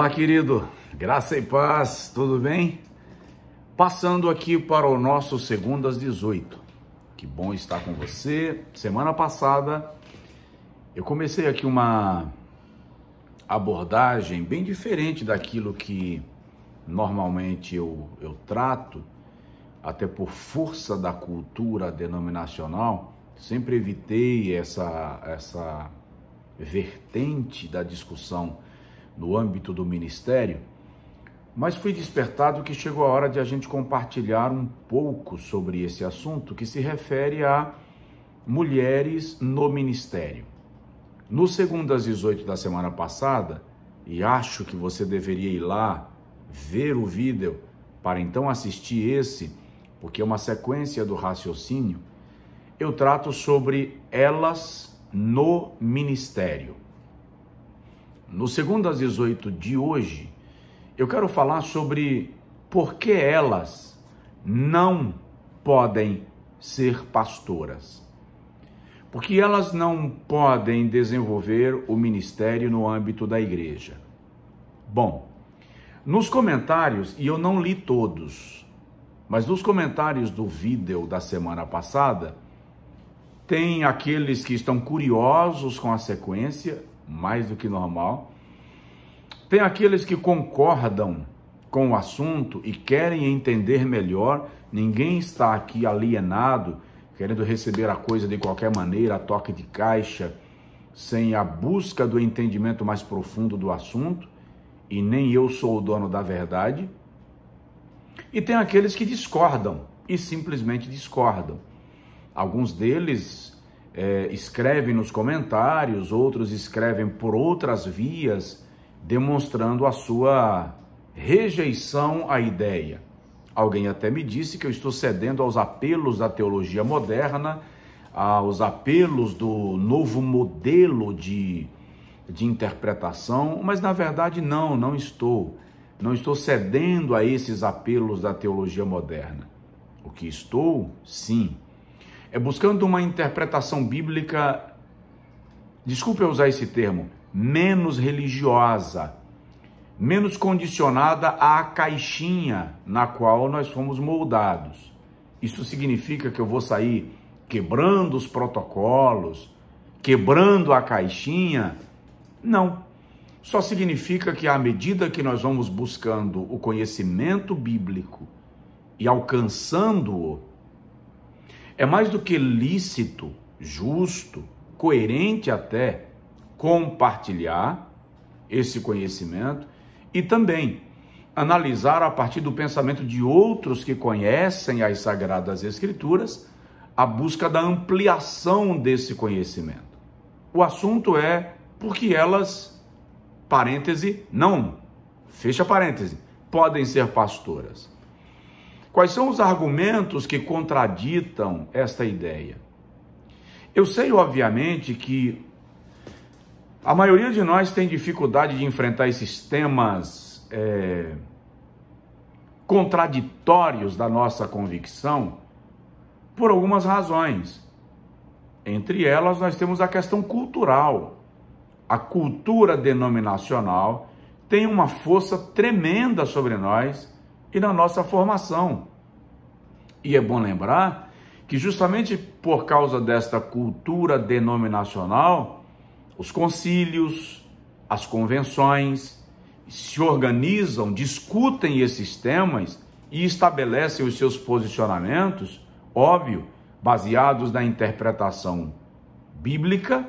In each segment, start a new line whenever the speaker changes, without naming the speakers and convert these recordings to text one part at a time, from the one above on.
Olá, querido. Graça e paz, tudo bem? Passando aqui para o nosso Segundas 18. Que bom estar com você. Semana passada eu comecei aqui uma abordagem bem diferente daquilo que normalmente eu, eu trato, até por força da cultura denominacional, sempre evitei essa, essa vertente da discussão no âmbito do ministério, mas fui despertado que chegou a hora de a gente compartilhar um pouco sobre esse assunto que se refere a mulheres no ministério. No segundo às 18 da semana passada, e acho que você deveria ir lá ver o vídeo para então assistir esse, porque é uma sequência do raciocínio, eu trato sobre elas no ministério. No segundo às 18 de hoje, eu quero falar sobre por que elas não podem ser pastoras. Porque elas não podem desenvolver o ministério no âmbito da igreja. Bom, nos comentários, e eu não li todos, mas nos comentários do vídeo da semana passada, tem aqueles que estão curiosos com a sequência mais do que normal. Tem aqueles que concordam com o assunto e querem entender melhor. Ninguém está aqui alienado, querendo receber a coisa de qualquer maneira, a toque de caixa, sem a busca do entendimento mais profundo do assunto. E nem eu sou o dono da verdade. E tem aqueles que discordam e simplesmente discordam. Alguns deles é, escrevem nos comentários, outros escrevem por outras vias, demonstrando a sua rejeição à ideia. Alguém até me disse que eu estou cedendo aos apelos da teologia moderna, aos apelos do novo modelo de, de interpretação, mas na verdade não, não estou. Não estou cedendo a esses apelos da teologia moderna. O que estou, sim, é buscando uma interpretação bíblica, desculpe eu usar esse termo, menos religiosa, menos condicionada à caixinha na qual nós fomos moldados. Isso significa que eu vou sair quebrando os protocolos, quebrando a caixinha? Não. Só significa que à medida que nós vamos buscando o conhecimento bíblico e alcançando-o, é mais do que lícito, justo, coerente até compartilhar esse conhecimento e também analisar a partir do pensamento de outros que conhecem as sagradas escrituras a busca da ampliação desse conhecimento. O assunto é porque elas parêntese não fecha parêntese podem ser pastoras. Quais são os argumentos que contraditam esta ideia? Eu sei, obviamente, que a maioria de nós tem dificuldade de enfrentar esses temas é, contraditórios da nossa convicção por algumas razões. Entre elas, nós temos a questão cultural. A cultura denominacional tem uma força tremenda sobre nós e na nossa formação. E é bom lembrar que, justamente por causa desta cultura denominacional, os concílios, as convenções se organizam, discutem esses temas e estabelecem os seus posicionamentos, óbvio, baseados na interpretação bíblica,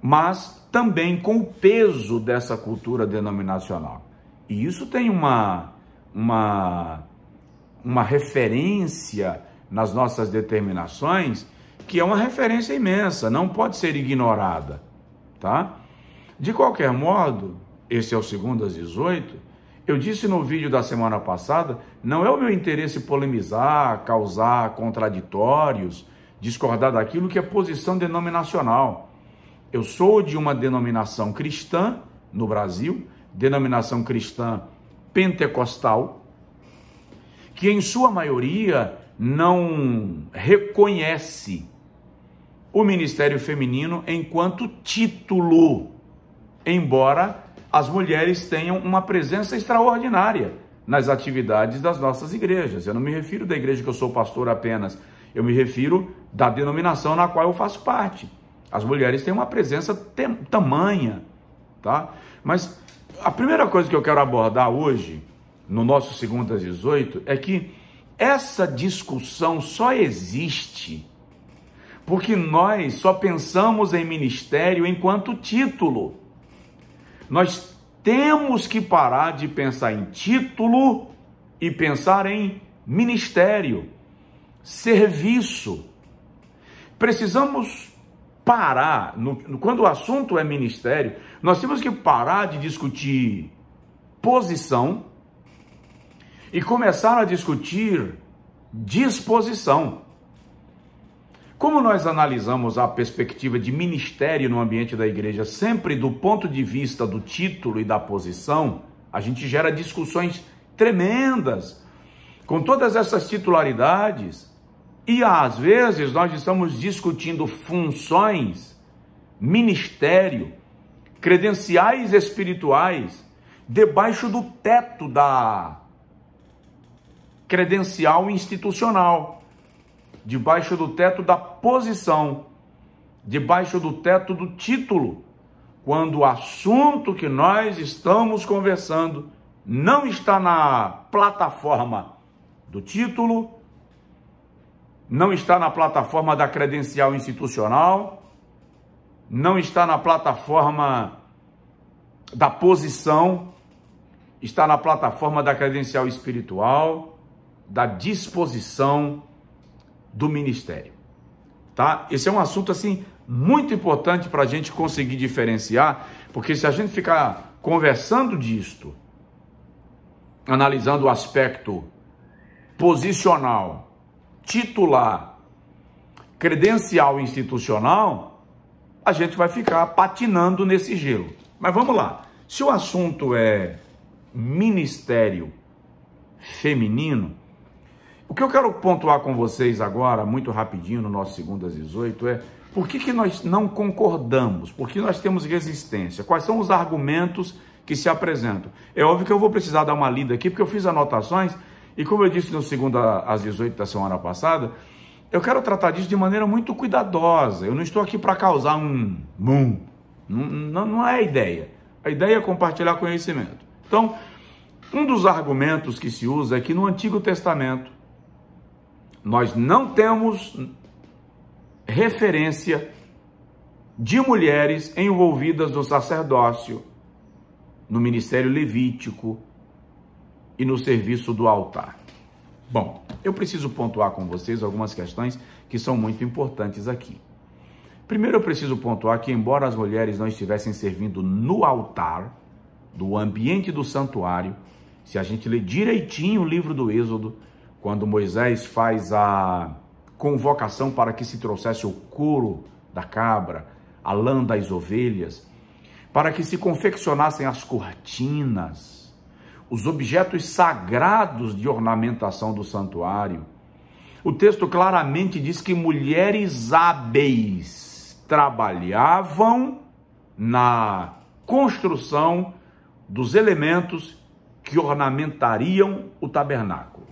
mas também com o peso dessa cultura denominacional. E isso tem uma uma, uma referência nas nossas determinações que é uma referência imensa, não pode ser ignorada, tá? De qualquer modo, esse é o segundo às 18, eu disse no vídeo da semana passada, não é o meu interesse polemizar, causar contraditórios, discordar daquilo que é posição denominacional. Eu sou de uma denominação cristã no Brasil, denominação cristã pentecostal, que em sua maioria não reconhece o ministério feminino enquanto título, embora as mulheres tenham uma presença extraordinária nas atividades das nossas igrejas. Eu não me refiro da igreja que eu sou pastor apenas, eu me refiro da denominação na qual eu faço parte. As mulheres têm uma presença tamanha, tá? Mas a primeira coisa que eu quero abordar hoje, no nosso Segundas 18, é que essa discussão só existe porque nós só pensamos em ministério enquanto título. Nós temos que parar de pensar em título e pensar em ministério, serviço. Precisamos parar, no, quando o assunto é ministério, nós temos que parar de discutir posição e começar a discutir disposição. Como nós analisamos a perspectiva de ministério no ambiente da igreja sempre do ponto de vista do título e da posição, a gente gera discussões tremendas com todas essas titularidades e às vezes nós estamos discutindo funções, ministério, credenciais espirituais, debaixo do teto da credencial institucional, debaixo do teto da posição, debaixo do teto do título, quando o assunto que nós estamos conversando não está na plataforma do título, não está na plataforma da credencial institucional, não está na plataforma da posição, está na plataforma da credencial espiritual, da disposição do ministério. Tá? Esse é um assunto assim muito importante para a gente conseguir diferenciar, porque se a gente ficar conversando disto, analisando o aspecto posicional titular credencial institucional, a gente vai ficar patinando nesse gelo. Mas vamos lá. Se o assunto é ministério feminino, o que eu quero pontuar com vocês agora, muito rapidinho, no nosso segundo às 18, é por que, que nós não concordamos? Por que nós temos resistência? Quais são os argumentos que se apresentam? É óbvio que eu vou precisar dar uma lida aqui, porque eu fiz anotações e como eu disse no segundo às 18 da semana passada, eu quero tratar disso de maneira muito cuidadosa. Eu não estou aqui para causar um boom. Não, não, não é a ideia. A ideia é compartilhar conhecimento. Então, um dos argumentos que se usa é que no Antigo Testamento nós não temos referência de mulheres envolvidas no sacerdócio, no ministério levítico, e no serviço do altar. Bom, eu preciso pontuar com vocês algumas questões que são muito importantes aqui. Primeiro, eu preciso pontuar que, embora as mulheres não estivessem servindo no altar, do ambiente do santuário, se a gente ler direitinho o livro do Êxodo, quando Moisés faz a convocação para que se trouxesse o couro da cabra, a lã das ovelhas, para que se confeccionassem as cortinas, os objetos sagrados de ornamentação do santuário. O texto claramente diz que mulheres hábeis trabalhavam na construção dos elementos que ornamentariam o tabernáculo.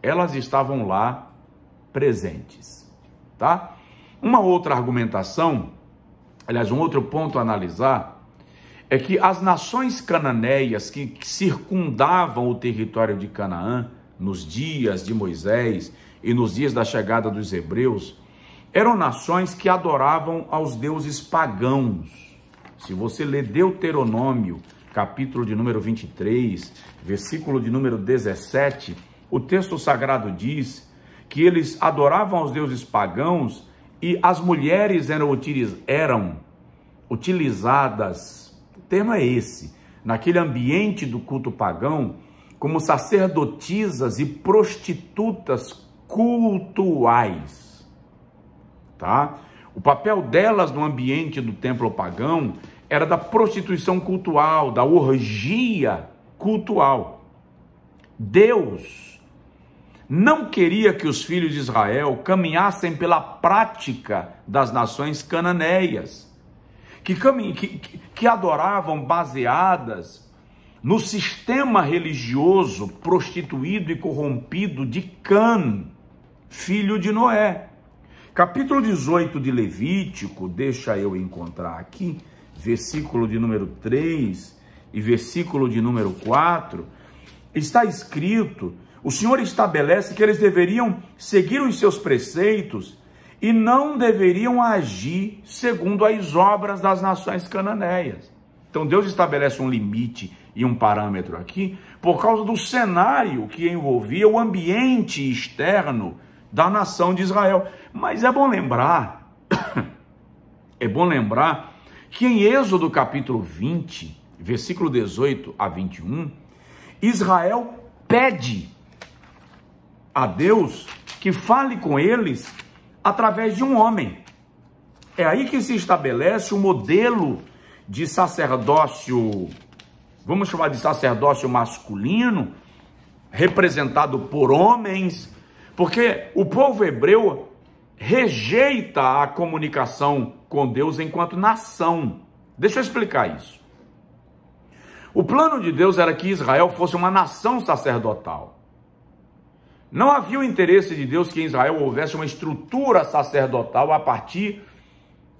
Elas estavam lá presentes, tá? Uma outra argumentação, aliás, um outro ponto a analisar é que as nações cananeias que, circundavam o território de Canaã, nos dias de Moisés e nos dias da chegada dos hebreus, eram nações que adoravam aos deuses pagãos. Se você lê Deuteronômio, capítulo de número 23, versículo de número 17, o texto sagrado diz que eles adoravam aos deuses pagãos e as mulheres eram utilizadas tema é esse. Naquele ambiente do culto pagão, como sacerdotisas e prostitutas cultuais, tá? O papel delas no ambiente do templo pagão era da prostituição cultural da orgia cultual. Deus não queria que os filhos de Israel caminhassem pela prática das nações cananeias que, que, que adoravam baseadas no sistema religioso prostituído e corrompido de Cã, filho de Noé. Capítulo 18 de Levítico, deixa eu encontrar aqui, versículo de número 3 e versículo de número 4, está escrito: o Senhor estabelece que eles deveriam seguir os seus preceitos e não deveriam agir segundo as obras das nações cananeias. Então Deus estabelece um limite e um parâmetro aqui por causa do cenário que envolvia o ambiente externo da nação de Israel. Mas é bom lembrar, é bom lembrar que em Êxodo capítulo 20, versículo 18 a 21, Israel pede a Deus que fale com eles através de um homem. É aí que se estabelece o modelo de sacerdócio, vamos chamar de sacerdócio masculino, representado por homens, porque o povo hebreu rejeita a comunicação com Deus enquanto nação. Deixa eu explicar isso. O plano de Deus era que Israel fosse uma nação sacerdotal. Não havia o interesse de Deus que em Israel houvesse uma estrutura sacerdotal a partir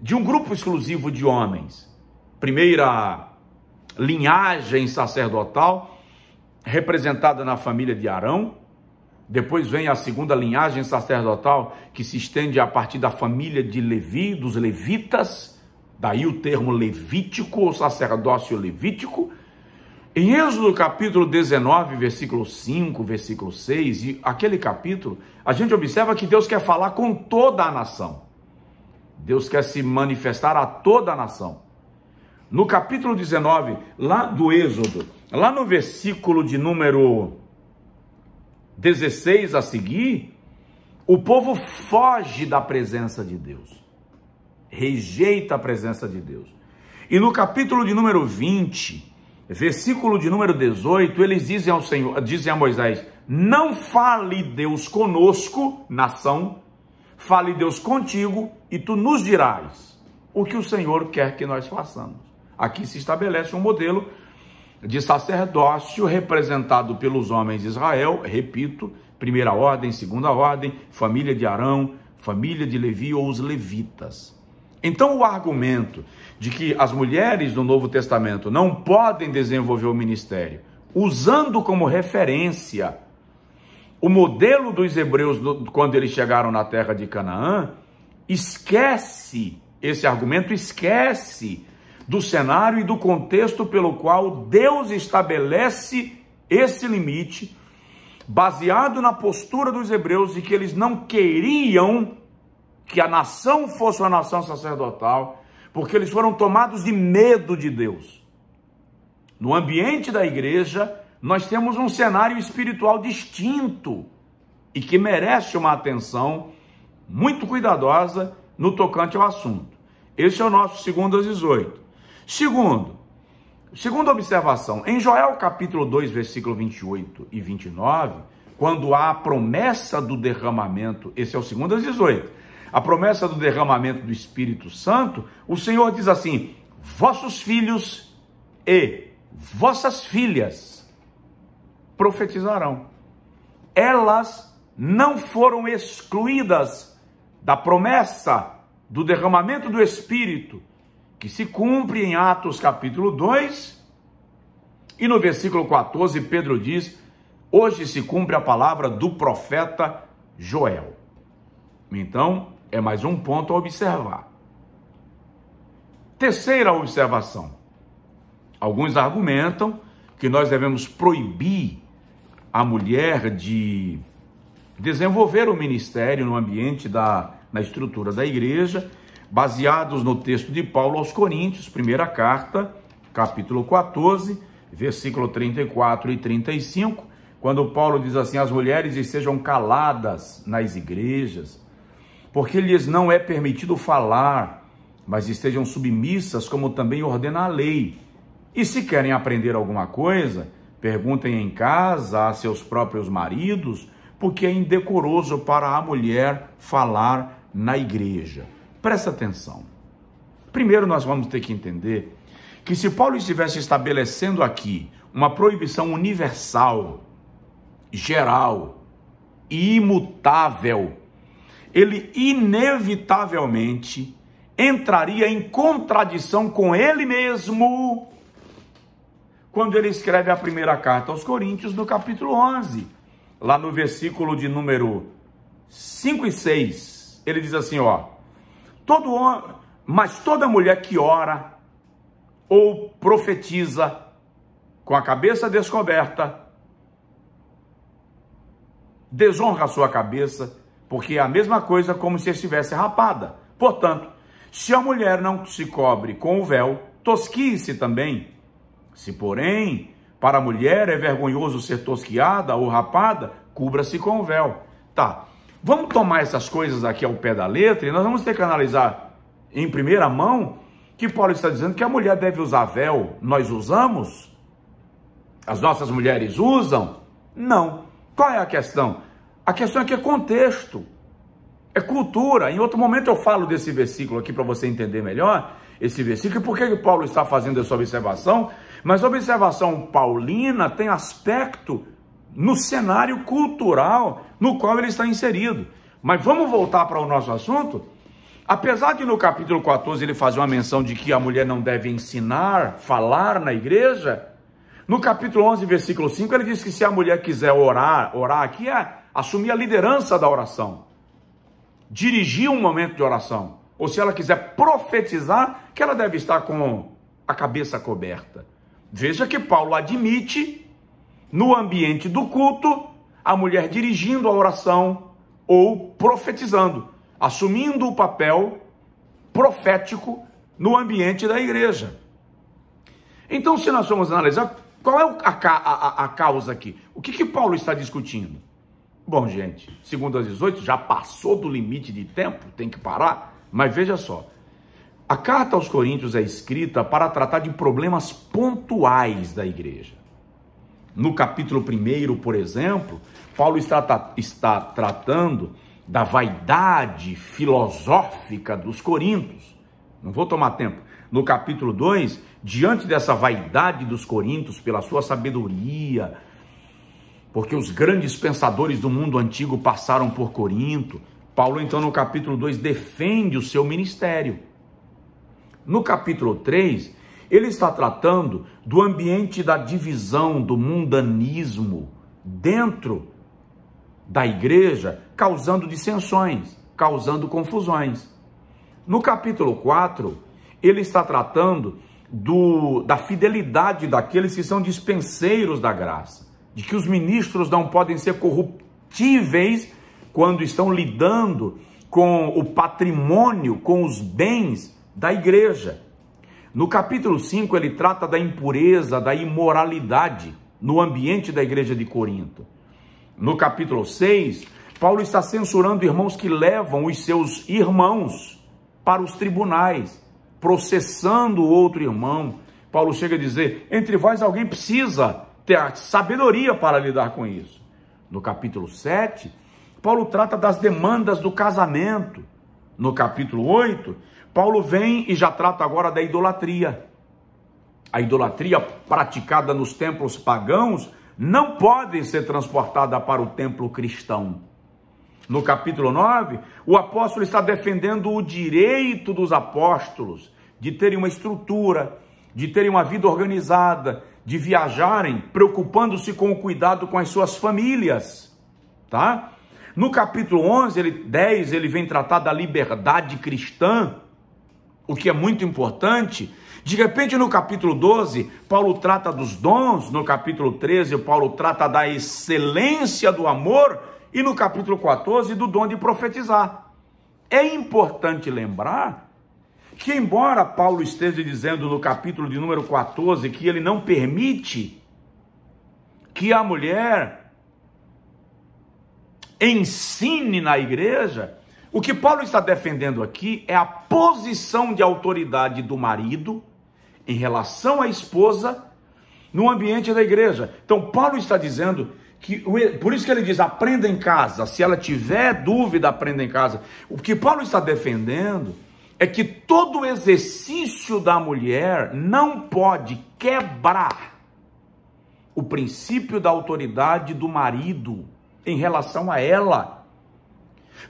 de um grupo exclusivo de homens. Primeira linhagem sacerdotal, representada na família de Arão. Depois vem a segunda linhagem sacerdotal, que se estende a partir da família de Levi, dos levitas. Daí o termo levítico, ou sacerdócio levítico. Em Êxodo capítulo 19, versículo 5, versículo 6, e aquele capítulo, a gente observa que Deus quer falar com toda a nação. Deus quer se manifestar a toda a nação. No capítulo 19, lá do Êxodo, lá no versículo de número 16 a seguir, o povo foge da presença de Deus, rejeita a presença de Deus. E no capítulo de número 20, versículo de número 18, eles dizem ao Senhor, dizem a Moisés: "Não fale Deus conosco, nação, fale Deus contigo, e tu nos dirás o que o Senhor quer que nós façamos." Aqui se estabelece um modelo de sacerdócio representado pelos homens de Israel, repito, primeira ordem, segunda ordem, família de Arão, família de Levi ou os levitas. Então, o argumento de que as mulheres no Novo Testamento não podem desenvolver o ministério, usando como referência o modelo dos hebreus quando eles chegaram na terra de Canaã, esquece esse argumento, esquece do cenário e do contexto pelo qual Deus estabelece esse limite, baseado na postura dos hebreus de que eles não queriam que a nação fosse uma nação sacerdotal, porque eles foram tomados de medo de Deus. No ambiente da igreja, nós temos um cenário espiritual distinto e que merece uma atenção muito cuidadosa no tocante ao assunto. Esse é o nosso segundo às 18. Segundo, segunda observação, em Joel capítulo 2, versículo 28 e 29, quando há a promessa do derramamento, esse é o segundo às 18 a promessa do derramamento do Espírito Santo, o Senhor diz assim: vossos filhos e vossas filhas profetizarão. Elas não foram excluídas da promessa do derramamento do Espírito, que se cumpre em Atos capítulo 2, e no versículo 14, Pedro diz: Hoje se cumpre a palavra do profeta Joel. Então, é mais um ponto a observar. Terceira observação. Alguns argumentam que nós devemos proibir a mulher de desenvolver o ministério no ambiente da na estrutura da igreja, baseados no texto de Paulo aos Coríntios, primeira carta, capítulo 14, versículo 34 e 35, quando Paulo diz assim: "As mulheres estejam caladas nas igrejas, porque lhes não é permitido falar, mas estejam submissas, como também ordena a lei. E se querem aprender alguma coisa, perguntem em casa a seus próprios maridos, porque é indecoroso para a mulher falar na igreja. Presta atenção. Primeiro, nós vamos ter que entender que se Paulo estivesse estabelecendo aqui uma proibição universal, geral e imutável ele inevitavelmente entraria em contradição com ele mesmo quando ele escreve a primeira carta aos Coríntios, no capítulo 11, lá no versículo de número 5 e 6. Ele diz assim, ó: Todo homem, mas toda mulher que ora ou profetiza com a cabeça descoberta, desonra a sua cabeça porque é a mesma coisa como se estivesse rapada. Portanto, se a mulher não se cobre com o véu, tosquie-se também. Se, porém, para a mulher é vergonhoso ser tosquiada ou rapada, cubra-se com o véu. Tá. Vamos tomar essas coisas aqui ao pé da letra e nós vamos ter que analisar em primeira mão que Paulo está dizendo que a mulher deve usar véu. Nós usamos? As nossas mulheres usam? Não. Qual é a questão? A questão é que é contexto, é cultura. Em outro momento eu falo desse versículo aqui para você entender melhor esse versículo e por que Paulo está fazendo essa observação. Mas a observação paulina tem aspecto no cenário cultural no qual ele está inserido. Mas vamos voltar para o nosso assunto? Apesar de no capítulo 14 ele fazer uma menção de que a mulher não deve ensinar, falar na igreja, no capítulo 11, versículo 5, ele diz que se a mulher quiser orar, orar aqui é assumir a liderança da oração, dirigir um momento de oração. Ou se ela quiser profetizar, que ela deve estar com a cabeça coberta. Veja que Paulo admite, no ambiente do culto, a mulher dirigindo a oração ou profetizando, assumindo o papel profético no ambiente da igreja. Então, se nós formos analisar, qual é a, a, a, a causa aqui? O que, que Paulo está discutindo? Bom, gente, segundo as 18, já passou do limite de tempo, tem que parar, mas veja só. A carta aos Coríntios é escrita para tratar de problemas pontuais da igreja. No capítulo 1, por exemplo, Paulo está, está tratando da vaidade filosófica dos coríntios. Não vou tomar tempo. No capítulo 2, diante dessa vaidade dos coríntios, pela sua sabedoria, porque os grandes pensadores do mundo antigo passaram por Corinto. Paulo, então, no capítulo 2, defende o seu ministério. No capítulo 3, ele está tratando do ambiente da divisão, do mundanismo dentro da igreja, causando dissensões, causando confusões. No capítulo 4, ele está tratando do, da fidelidade daqueles que são dispenseiros da graça de que os ministros não podem ser corruptíveis quando estão lidando com o patrimônio, com os bens da igreja. No capítulo 5, ele trata da impureza, da imoralidade no ambiente da igreja de Corinto. No capítulo 6, Paulo está censurando irmãos que levam os seus irmãos para os tribunais, processando o outro irmão. Paulo chega a dizer: entre vós alguém precisa ter a sabedoria para lidar com isso. No capítulo 7, Paulo trata das demandas do casamento. No capítulo 8, Paulo vem e já trata agora da idolatria. A idolatria praticada nos templos pagãos não pode ser transportada para o templo cristão. No capítulo 9, o apóstolo está defendendo o direito dos apóstolos de terem uma estrutura, de terem uma vida organizada, de viajarem, preocupando-se com o cuidado com as suas famílias, tá? No capítulo 11, ele, 10, ele vem tratar da liberdade cristã, o que é muito importante. De repente, no capítulo 12, Paulo trata dos dons, no capítulo 13, Paulo trata da excelência do amor, e no capítulo 14, do dom de profetizar. É importante lembrar que, embora Paulo esteja dizendo no capítulo de número 14 que ele não permite que a mulher ensine na igreja, o que Paulo está defendendo aqui é a posição de autoridade do marido em relação à esposa no ambiente da igreja. Então, Paulo está dizendo que, por isso que ele diz: aprenda em casa. Se ela tiver dúvida, aprenda em casa. O que Paulo está defendendo é que todo exercício da mulher não pode quebrar o princípio da autoridade do marido em relação a ela.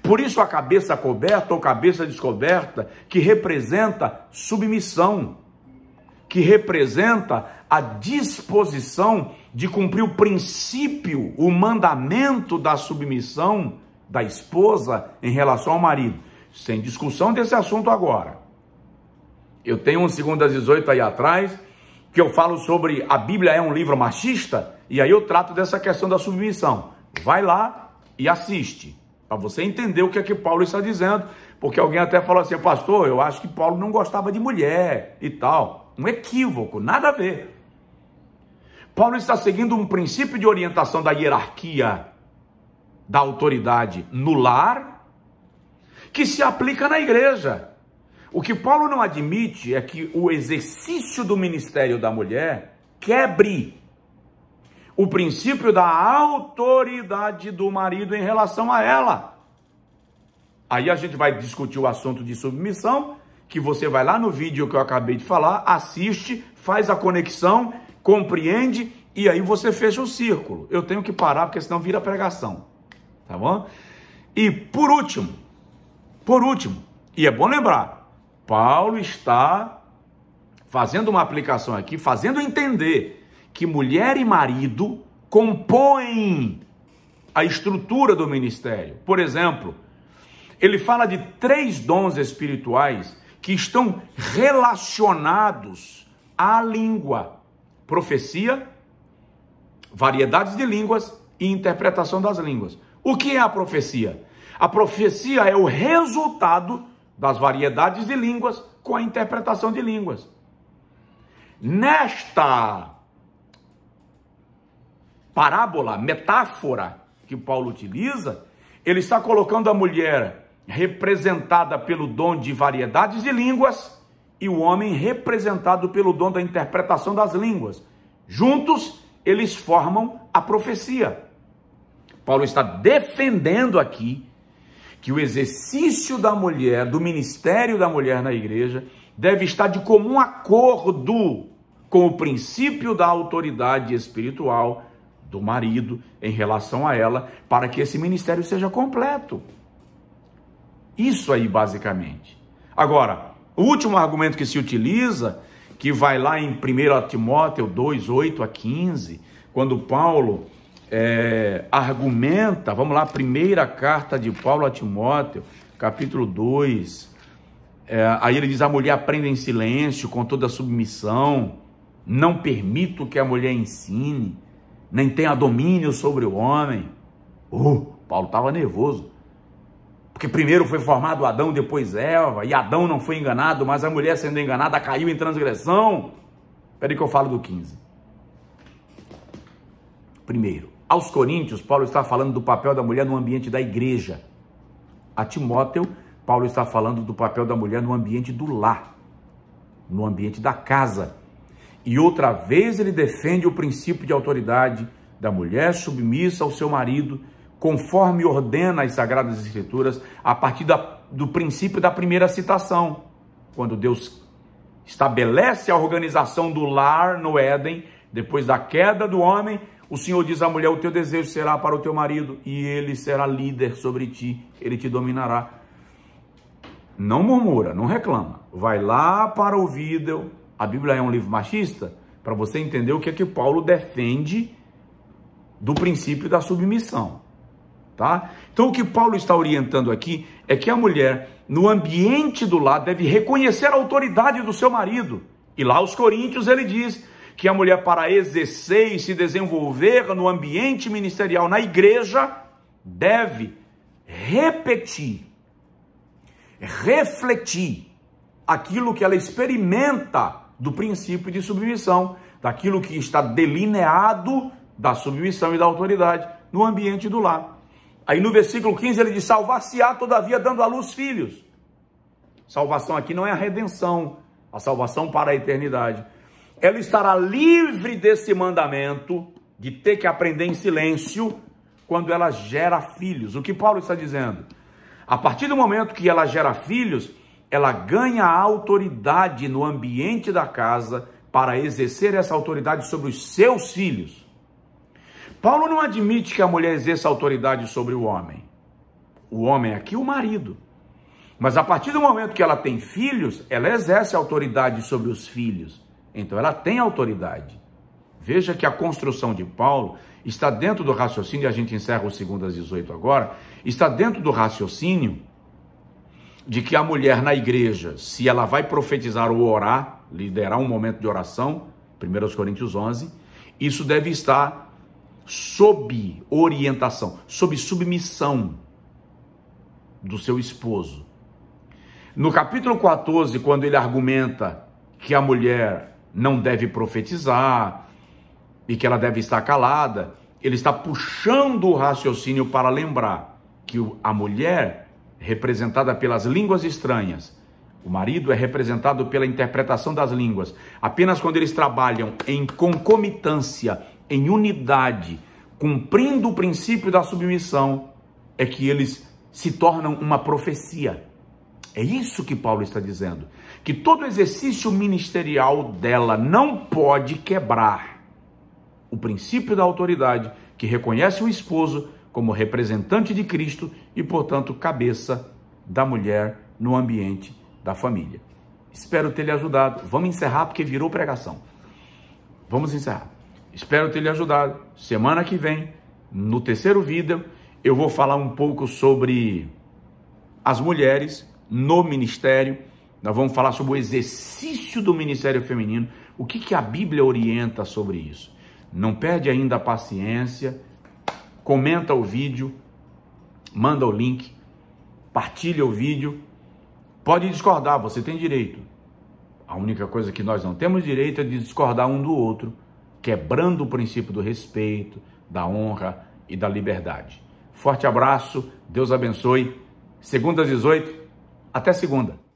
Por isso, a cabeça coberta ou cabeça descoberta, que representa submissão, que representa a disposição de cumprir o princípio, o mandamento da submissão da esposa em relação ao marido sem discussão desse assunto agora. Eu tenho um segundo às 18 aí atrás, que eu falo sobre a Bíblia é um livro machista, e aí eu trato dessa questão da submissão. Vai lá e assiste, para você entender o que é que Paulo está dizendo, porque alguém até falou assim, pastor, eu acho que Paulo não gostava de mulher e tal. Um equívoco, nada a ver. Paulo está seguindo um princípio de orientação da hierarquia da autoridade no lar que se aplica na igreja. O que Paulo não admite é que o exercício do ministério da mulher quebre o princípio da autoridade do marido em relação a ela. Aí a gente vai discutir o assunto de submissão, que você vai lá no vídeo que eu acabei de falar, assiste, faz a conexão, compreende e aí você fecha o círculo. Eu tenho que parar porque senão vira pregação. Tá bom? E por último, por último, e é bom lembrar, Paulo está fazendo uma aplicação aqui, fazendo entender que mulher e marido compõem a estrutura do ministério. Por exemplo, ele fala de três dons espirituais que estão relacionados à língua: profecia, variedades de línguas e interpretação das línguas. O que é a profecia? A profecia é o resultado das variedades de línguas com a interpretação de línguas. Nesta parábola, metáfora que Paulo utiliza, ele está colocando a mulher representada pelo dom de variedades de línguas e o homem representado pelo dom da interpretação das línguas. Juntos, eles formam a profecia. Paulo está defendendo aqui que o exercício da mulher, do ministério da mulher na igreja, deve estar de comum acordo com o princípio da autoridade espiritual do marido em relação a ela, para que esse ministério seja completo. Isso aí, basicamente. Agora, o último argumento que se utiliza, que vai lá em 1 Timóteo 2, 8 a 15, quando Paulo é, argumenta, vamos lá, primeira carta de Paulo a Timóteo, capítulo 2. É, aí ele diz: a mulher aprende em silêncio, com toda submissão, não permito que a mulher ensine, nem tenha domínio sobre o homem. Oh, Paulo estava nervoso. Porque primeiro foi formado Adão, depois Eva, e Adão não foi enganado, mas a mulher sendo enganada caiu em transgressão. Peraí que eu falo do 15. Primeiro, aos Coríntios, Paulo está falando do papel da mulher no ambiente da igreja. A Timóteo, Paulo está falando do papel da mulher no ambiente do lar, no ambiente da casa. E outra vez ele defende o princípio de autoridade da mulher submissa ao seu marido, conforme ordena as Sagradas Escrituras, a partir da, do princípio da primeira citação, quando Deus estabelece a organização do lar no Éden, depois da queda do homem, o Senhor diz à mulher: O teu desejo será para o teu marido, e ele será líder sobre ti, ele te dominará. Não murmura, não reclama. Vai lá para o vídeo. A Bíblia é um livro machista, para você entender o que é que Paulo defende do princípio da submissão. Tá? Então o que Paulo está orientando aqui é que a mulher, no ambiente do lar, deve reconhecer a autoridade do seu marido. E lá aos Coríntios ele diz: que a mulher, para exercer e se desenvolver no ambiente ministerial na igreja, deve repetir, refletir aquilo que ela experimenta do princípio de submissão, daquilo que está delineado da submissão e da autoridade no ambiente do lar. Aí no versículo 15 ele diz: Salvar-se-á, todavia, dando à luz filhos. Salvação aqui não é a redenção, a salvação para a eternidade ela estará livre desse mandamento de ter que aprender em silêncio quando ela gera filhos. O que Paulo está dizendo? A partir do momento que ela gera filhos, ela ganha autoridade no ambiente da casa para exercer essa autoridade sobre os seus filhos. Paulo não admite que a mulher exerça autoridade sobre o homem. O homem aqui, o marido. Mas a partir do momento que ela tem filhos, ela exerce autoridade sobre os filhos. Então ela tem autoridade. Veja que a construção de Paulo está dentro do raciocínio, e a gente encerra o segundo às 18 agora, está dentro do raciocínio de que a mulher na igreja, se ela vai profetizar ou orar, liderar um momento de oração, 1 Coríntios 11, isso deve estar sob orientação, sob submissão do seu esposo. No capítulo 14, quando ele argumenta que a mulher não deve profetizar e que ela deve estar calada, ele está puxando o raciocínio para lembrar que a mulher, representada pelas línguas estranhas, o marido é representado pela interpretação das línguas. Apenas quando eles trabalham em concomitância, em unidade, cumprindo o princípio da submissão, é que eles se tornam uma profecia. É isso que Paulo está dizendo. Que todo exercício ministerial dela não pode quebrar o princípio da autoridade que reconhece o esposo como representante de Cristo e, portanto, cabeça da mulher no ambiente da família. Espero ter lhe ajudado. Vamos encerrar porque virou pregação. Vamos encerrar. Espero ter lhe ajudado. Semana que vem, no terceiro vídeo, eu vou falar um pouco sobre as mulheres no ministério. Nós vamos falar sobre o exercício do ministério feminino, o que, que a Bíblia orienta sobre isso. Não perde ainda a paciência, comenta o vídeo, manda o link, partilha o vídeo. Pode discordar, você tem direito. A única coisa que nós não temos direito é de discordar um do outro, quebrando o princípio do respeito, da honra e da liberdade. Forte abraço, Deus abençoe. Segunda às 18, até segunda.